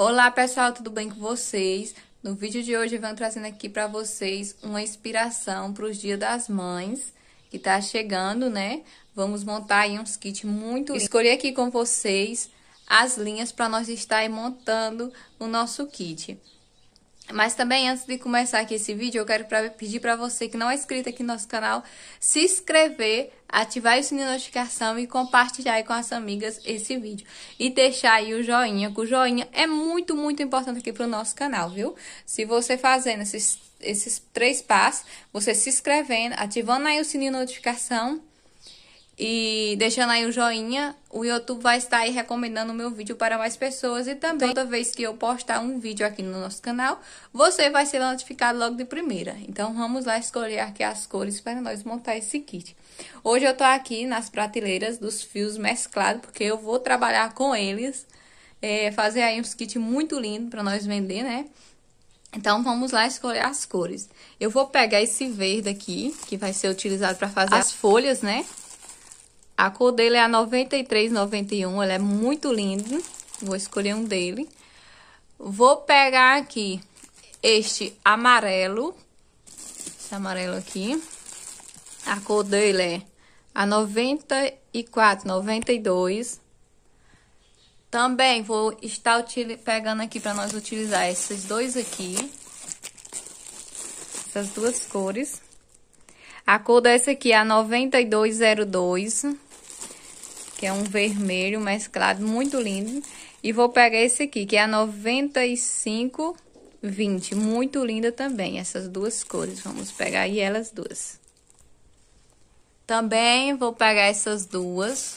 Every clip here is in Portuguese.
Olá pessoal, tudo bem com vocês? No vídeo de hoje eu venho trazendo aqui para vocês uma inspiração para os Dias das Mães, que está chegando, né? Vamos montar aí uns kits muito Escolhi aqui com vocês as linhas para nós estar montando o nosso kit. Mas também antes de começar aqui esse vídeo, eu quero pra, pedir para você que não é inscrito aqui no nosso canal, se inscrever ativar o sininho de notificação e compartilhar com as amigas esse vídeo. E deixar aí o joinha, que o joinha é muito, muito importante aqui para o nosso canal, viu? Se você fazendo esses, esses três passos, você se inscrevendo, ativando aí o sininho de notificação e deixando aí o joinha, o YouTube vai estar aí recomendando o meu vídeo para mais pessoas. E também, toda vez que eu postar um vídeo aqui no nosso canal, você vai ser notificado logo de primeira. Então, vamos lá escolher aqui as cores para nós montar esse kit. Hoje eu tô aqui nas prateleiras dos fios mesclados, porque eu vou trabalhar com eles, é, fazer aí uns kits muito lindos para nós vender, né? Então, vamos lá escolher as cores. Eu vou pegar esse verde aqui, que vai ser utilizado para fazer as folhas, né? A cor dele é a 9391, ele é muito lindo. Vou escolher um dele. Vou pegar aqui este amarelo, esse amarelo aqui. A cor dele é a 94, 92. Também vou estar pegando aqui para nós utilizar esses dois aqui. Essas duas cores. A cor dessa aqui é a 9202, que é um vermelho mesclado, muito lindo. E vou pegar esse aqui, que é a 9520, muito linda também, essas duas cores. Vamos pegar aí elas duas. Também vou pegar essas duas,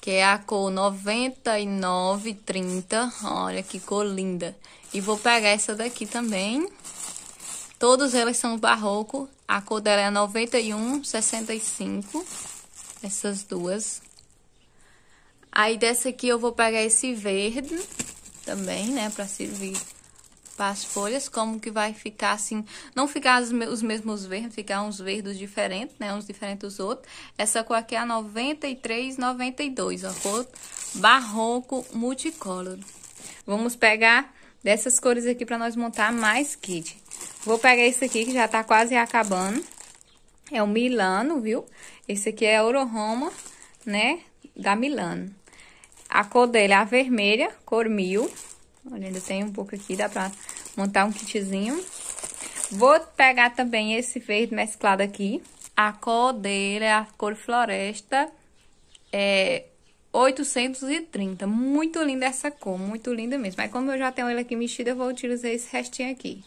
que é a cor 9930. Olha que cor linda. E vou pegar essa daqui também. Todos eles são barroco. A cor dela é 9165. Essas duas. Aí dessa aqui eu vou pegar esse verde também, né, pra servir as folhas, como que vai ficar assim, não ficar os mesmos verdes, ficar uns verdes diferentes, né, uns diferentes dos outros. Essa cor aqui é a 93, a cor barroco multicolor. Vamos pegar dessas cores aqui para nós montar mais kit. Vou pegar esse aqui que já tá quase acabando. É o Milano, viu? Esse aqui é Roma, né, da Milano. A cor dele é a vermelha, cor mil. Olha, ainda tem um pouco aqui, dá pra montar um kitzinho. Vou pegar também esse verde mesclado aqui. A cor dele é a cor floresta. É 830. Muito linda essa cor, muito linda mesmo. Mas como eu já tenho ele aqui mexido, eu vou utilizar esse restinho aqui.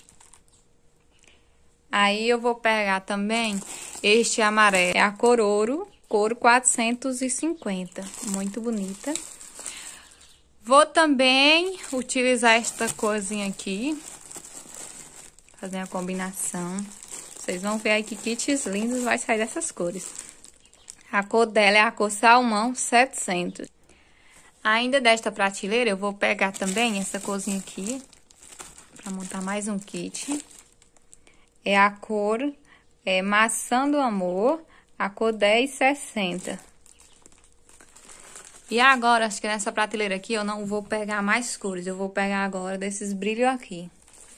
Aí eu vou pegar também este amarelo. É a cor ouro, cor 450. Muito bonita. Vou também utilizar esta corzinha aqui. Fazer a combinação. Vocês vão ver aí que kits lindos vai sair dessas cores. A cor dela é a cor salmão 700. Ainda desta prateleira, eu vou pegar também essa corzinha aqui. Pra montar mais um kit. É a cor é, maçã do amor. A cor 1060. E agora, acho que nessa prateleira aqui, eu não vou pegar mais cores. Eu vou pegar agora desses brilhos aqui.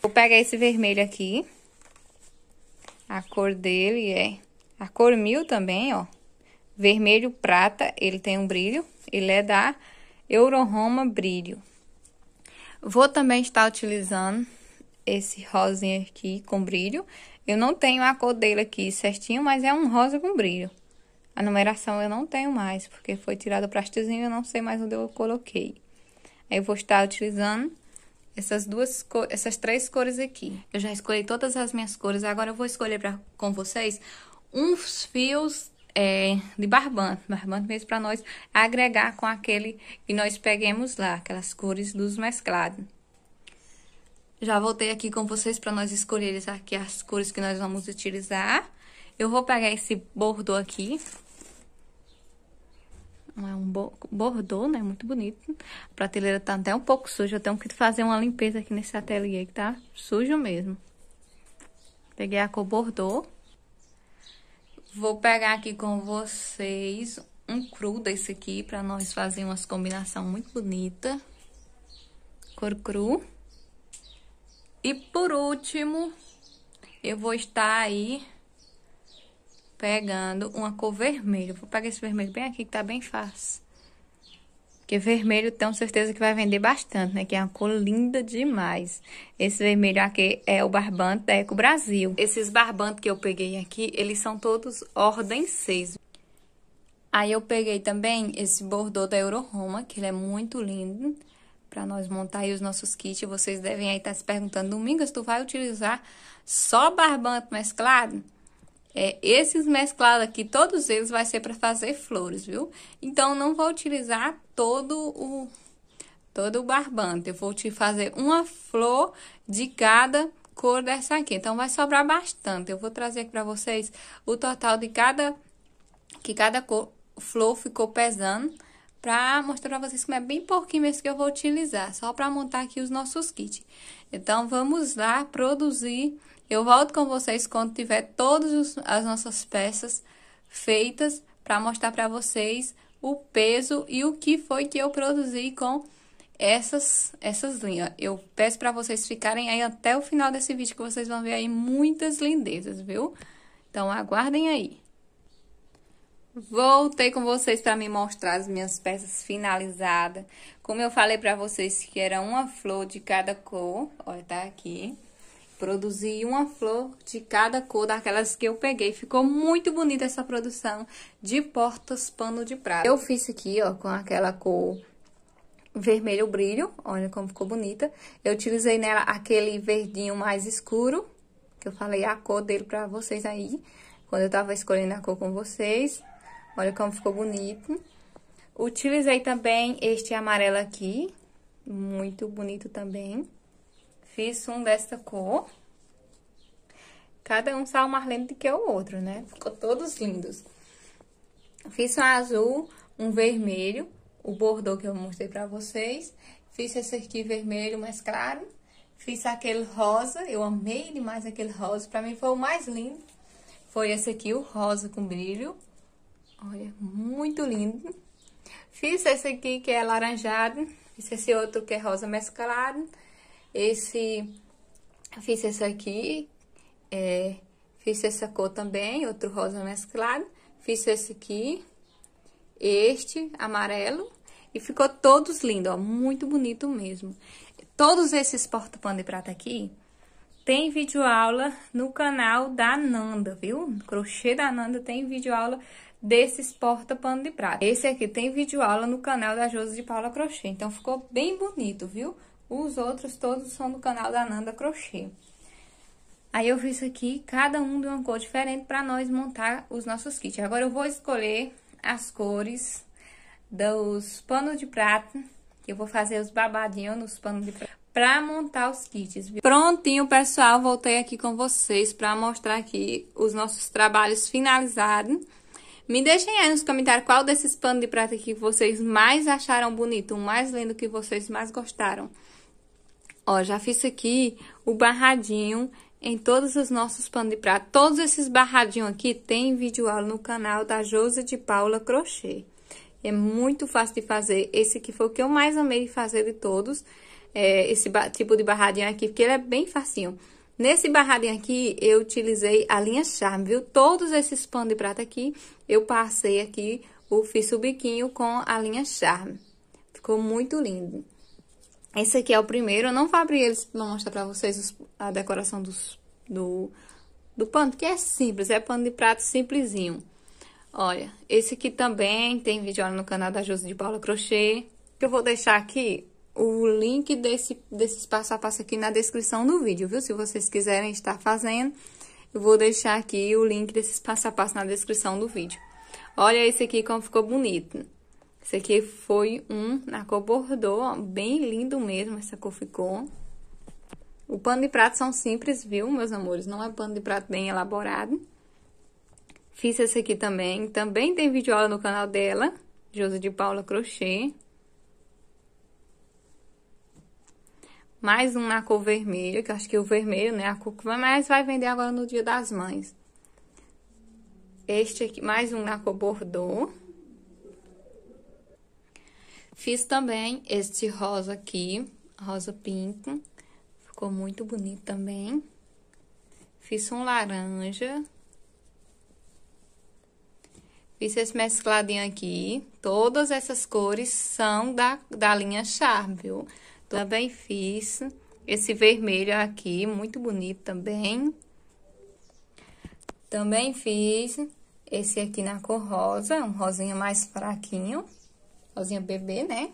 Vou pegar esse vermelho aqui. A cor dele é... A cor mil também, ó. Vermelho prata, ele tem um brilho. Ele é da Euroroma Brilho. Vou também estar utilizando esse rosinha aqui com brilho. Eu não tenho a cor dele aqui certinho, mas é um rosa com brilho. A numeração eu não tenho mais, porque foi tirado o prastezinho, eu não sei mais onde eu coloquei. Aí eu vou estar utilizando essas duas essas três cores aqui. Eu já escolhi todas as minhas cores, agora eu vou escolher pra, com vocês uns fios é, de barbante. Barbante mesmo para nós agregar com aquele que nós peguemos lá, aquelas cores dos mesclados. Já voltei aqui com vocês para nós escolhermos aqui as cores que nós vamos utilizar. Eu vou pegar esse bordo aqui, é um bordô, né? Muito bonito. A prateleira tá até um pouco suja. Eu tenho que fazer uma limpeza aqui nesse ateliê que tá sujo mesmo. Peguei a cor bordô. Vou pegar aqui com vocês um cru desse aqui para nós fazer umas combinação muito bonita. Cor cru. E por último, eu vou estar aí pegando uma cor vermelha. Vou pegar esse vermelho bem aqui, que tá bem fácil. Porque vermelho, tenho certeza que vai vender bastante, né? Que é uma cor linda demais. Esse vermelho aqui é o barbante da Eco Brasil. Esses barbantes que eu peguei aqui, eles são todos ordem 6. Aí eu peguei também esse bordô da Euroroma, que ele é muito lindo. Pra nós montar aí os nossos kits. Vocês devem aí estar tá se perguntando, Domingas, tu vai utilizar só barbante mesclado? É, esses mesclados aqui, todos eles vai ser para fazer flores, viu? Então, não vou utilizar todo o, todo o barbante. Eu vou te fazer uma flor de cada cor dessa aqui. Então, vai sobrar bastante. Eu vou trazer aqui para vocês o total de cada... Que cada cor, flor ficou pesando para mostrar para vocês como é bem pouquinho mesmo que eu vou utilizar, só para montar aqui os nossos kits. Então, vamos lá produzir eu volto com vocês quando tiver todas as nossas peças feitas para mostrar para vocês o peso e o que foi que eu produzi com essas, essas linhas. Eu peço para vocês ficarem aí até o final desse vídeo, que vocês vão ver aí muitas lindezas, viu? Então, aguardem aí. Voltei com vocês para me mostrar as minhas peças finalizadas. Como eu falei para vocês que era uma flor de cada cor, olha, tá aqui. Produzi uma flor de cada cor daquelas que eu peguei. Ficou muito bonita essa produção de portas pano de prata. Eu fiz aqui, ó, com aquela cor vermelho brilho. Olha como ficou bonita. Eu utilizei nela aquele verdinho mais escuro, que eu falei a cor dele pra vocês aí. Quando eu tava escolhendo a cor com vocês. Olha como ficou bonito. Utilizei também este amarelo aqui, muito bonito também. Fiz um desta cor. Cada um saiu mais lindo do que o outro, né? Ficou todos lindos. Fiz um azul, um vermelho, o bordô que eu mostrei pra vocês. Fiz esse aqui vermelho mais claro. Fiz aquele rosa, eu amei demais aquele rosa. Pra mim foi o mais lindo. Foi esse aqui, o rosa com brilho. Olha, muito lindo. Fiz esse aqui que é laranjado. Fiz esse outro que é rosa mesclado. Esse, fiz esse aqui, é, fiz essa cor também, outro rosa mesclado. Fiz esse aqui, este amarelo. E ficou todos lindos, ó, muito bonito mesmo. Todos esses porta pano de prata aqui, tem vídeo aula no canal da Nanda, viu? Crochê da Nanda tem vídeo aula desses porta-pano de prata. Esse aqui tem vídeo aula no canal da Josi de Paula Crochê, então ficou bem bonito, viu? Os outros todos são do canal da Nanda Crochê. Aí eu fiz aqui, cada um de uma cor diferente para nós montar os nossos kits. Agora eu vou escolher as cores dos panos de prata, que eu vou fazer os babadinhos nos panos de prata para montar os kits. Viu? Prontinho, pessoal, voltei aqui com vocês para mostrar aqui os nossos trabalhos finalizados. Me deixem aí nos comentários qual desses panos de prata aqui vocês mais acharam bonito, o mais lindo que vocês mais gostaram. Ó, já fiz aqui o barradinho em todos os nossos panos de prato. Todos esses barradinhos aqui tem vídeo aula no canal da Josa de Paula Crochê. É muito fácil de fazer. Esse aqui foi o que eu mais amei fazer de todos. É, esse tipo de barradinho aqui, porque ele é bem facinho. Nesse barradinho aqui, eu utilizei a linha Charme, viu? Todos esses panos de prata aqui, eu passei aqui, eu fiz o biquinho com a linha Charme. Ficou muito lindo. Esse aqui é o primeiro. Eu não vou abrir eles pra mostrar pra vocês os, a decoração dos, do, do pano, que é simples. É pano de prato simplesinho. Olha, esse aqui também tem vídeo no canal da Josi de Paula Crochê. Que eu vou deixar aqui o link desse, desse passo a passo aqui na descrição do vídeo, viu? Se vocês quiserem estar fazendo, eu vou deixar aqui o link desses passo a passo na descrição do vídeo. Olha esse aqui como ficou bonito. Esse aqui foi um na cor bordô, ó, bem lindo mesmo, essa cor ficou. O pano de prato são simples, viu, meus amores? Não é pano de prato bem elaborado. Fiz esse aqui também. Também tem vídeo aula no canal dela, Josi de Paula Crochê. Mais um na cor vermelha, que acho que é o vermelho, né? A cor que mais vai vender agora no Dia das Mães. Este aqui, mais um na cor bordô. Fiz também este rosa aqui, rosa pinto. Ficou muito bonito também. Fiz um laranja. Fiz esse mescladinho aqui. Todas essas cores são da, da linha Char, viu? Também fiz esse vermelho aqui, muito bonito também. Também fiz esse aqui na cor rosa, um rosinha mais fraquinho rosinha bebê, né?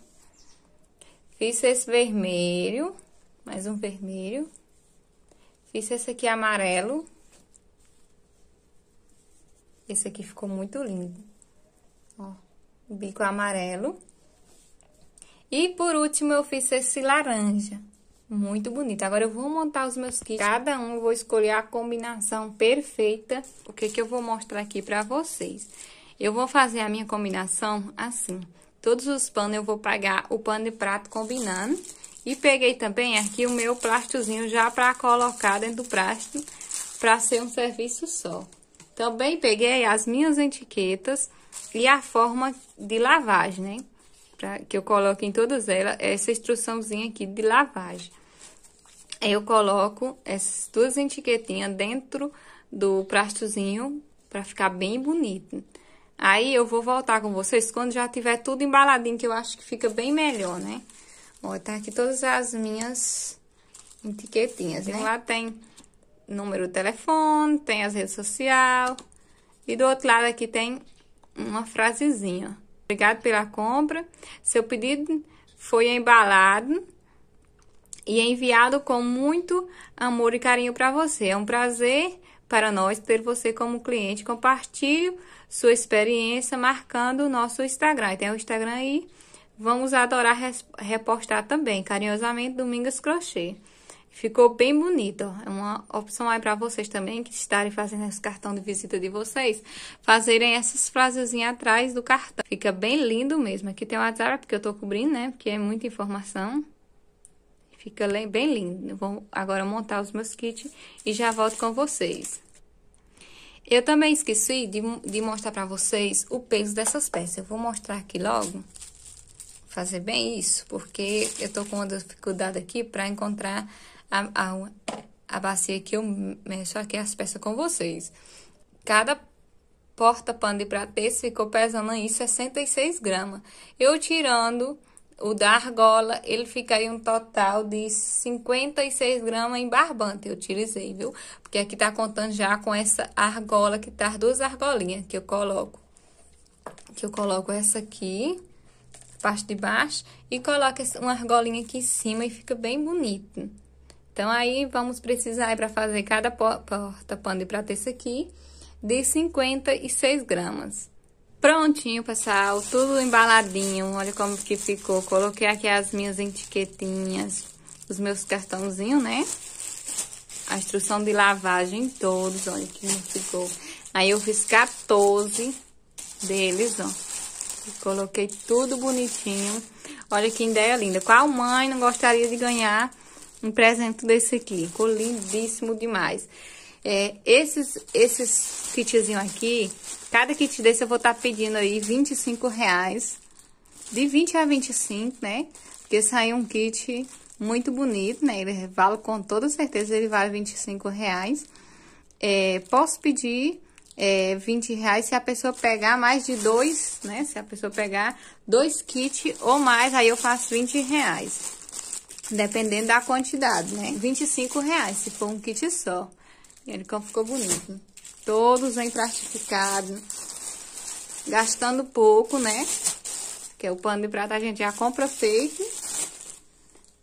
Fiz esse vermelho, mais um vermelho. Fiz esse aqui amarelo. Esse aqui ficou muito lindo. Ó, o bico é amarelo. E por último, eu fiz esse laranja. Muito bonito. Agora, eu vou montar os meus kits. Cada um, eu vou escolher a combinação perfeita. O que que eu vou mostrar aqui pra vocês. Eu vou fazer a minha combinação assim. Todos os panos eu vou pagar o pano e prato combinando. E peguei também aqui o meu plásticozinho já para colocar dentro do plástico, para ser um serviço só. Também peguei as minhas etiquetas e a forma de lavagem, né? Pra que eu coloco em todas elas essa instruçãozinha aqui de lavagem. Eu coloco essas duas etiquetinhas dentro do plásticozinho para ficar bem bonito. Aí eu vou voltar com vocês quando já tiver tudo embaladinho, que eu acho que fica bem melhor, né? Ó, tá aqui todas as minhas etiquetinhas, né? Lá tem número de telefone, tem as redes sociais. E do outro lado aqui tem uma frasezinha. Obrigado pela compra. Seu pedido foi embalado e enviado com muito amor e carinho para você. É um prazer para nós ter você como cliente. Compartilho sua experiência marcando o nosso Instagram. Tem o Instagram aí. Vamos adorar repostar também, carinhosamente, Domingas Crochê. Ficou bem bonito. É uma opção aí para vocês também que estarem fazendo esse cartão de visita de vocês, fazerem essas frases atrás do cartão. Fica bem lindo mesmo. Aqui tem o WhatsApp porque eu tô cobrindo, né? Porque é muita informação. Fica bem lindo. vou agora montar os meus kits e já volto com vocês. Eu também esqueci de, de mostrar para vocês o peso dessas peças. Eu vou mostrar aqui logo. Fazer bem isso, porque eu tô com uma dificuldade aqui para encontrar a, a, a bacia que eu mexo aqui as peças com vocês. Cada porta-pano de prato desse ficou pesando aí 66 gramas. Eu tirando o da argola, ele fica aí um total de 56 gramas em barbante, eu utilizei, viu? Porque aqui tá contando já com essa argola, que tá as duas argolinhas que eu coloco. Que eu coloco essa aqui, parte de baixo, e coloco uma argolinha aqui em cima e fica bem bonito. Então, aí, vamos precisar para fazer cada porta-pano de isso aqui, de 56 gramas. Prontinho, pessoal, tudo embaladinho. Olha como que ficou. Coloquei aqui as minhas etiquetinhas, os meus cartãozinhos, né? A instrução de lavagem todos, olha que ficou. Aí eu fiz 14 deles, ó. E coloquei tudo bonitinho. Olha que ideia linda. Qual mãe não gostaria de ganhar um presente desse aqui? Ficou lindíssimo demais. É, esses, esses kitzinho aqui, cada kit desse eu vou estar tá pedindo aí 25 reais. De 20 a 25, né? Porque saiu um kit muito bonito, né? Ele vale, com toda certeza, ele vale 25 reais. É, posso pedir é, 20 reais se a pessoa pegar mais de dois, né? Se a pessoa pegar dois kits ou mais, aí eu faço 20 reais. Dependendo da quantidade, né? 25 reais, se for um kit só. Ele ficou bonito. Né? Todos em plastificado. Gastando pouco, né? Que é o pano de prata a gente já compra feito.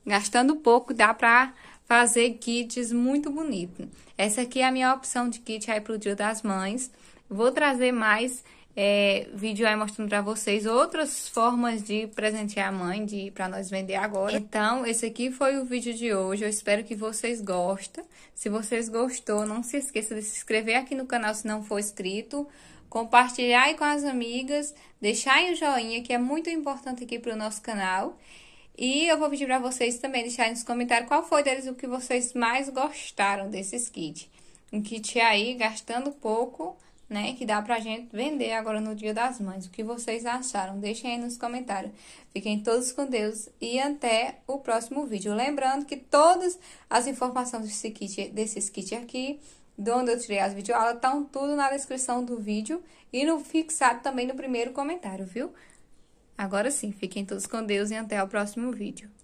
Gastando pouco, dá pra fazer kits muito bonito. Essa aqui é a minha opção de kit aí pro Dia das Mães. Vou trazer mais é, vídeo aí mostrando para vocês outras formas de presentear a mãe, de para nós vender agora. Então, esse aqui foi o vídeo de hoje. Eu espero que vocês gostem. Se vocês gostou, não se esqueça de se inscrever aqui no canal se não for inscrito compartilhar aí com as amigas, deixar aí o joinha, que é muito importante aqui para o nosso canal. E eu vou pedir para vocês também deixarem nos comentários qual foi deles o que vocês mais gostaram desses kits. Um kit aí, gastando pouco, né? Que dá pra gente vender agora no Dia das Mães. O que vocês acharam? Deixem aí nos comentários. Fiquem todos com Deus e até o próximo vídeo. Lembrando que todas as informações desse kit, desses kits aqui de onde eu tirei as videoaulas, estão tudo na descrição do vídeo e no fixado também no primeiro comentário, viu? Agora sim, fiquem todos com Deus e até o próximo vídeo.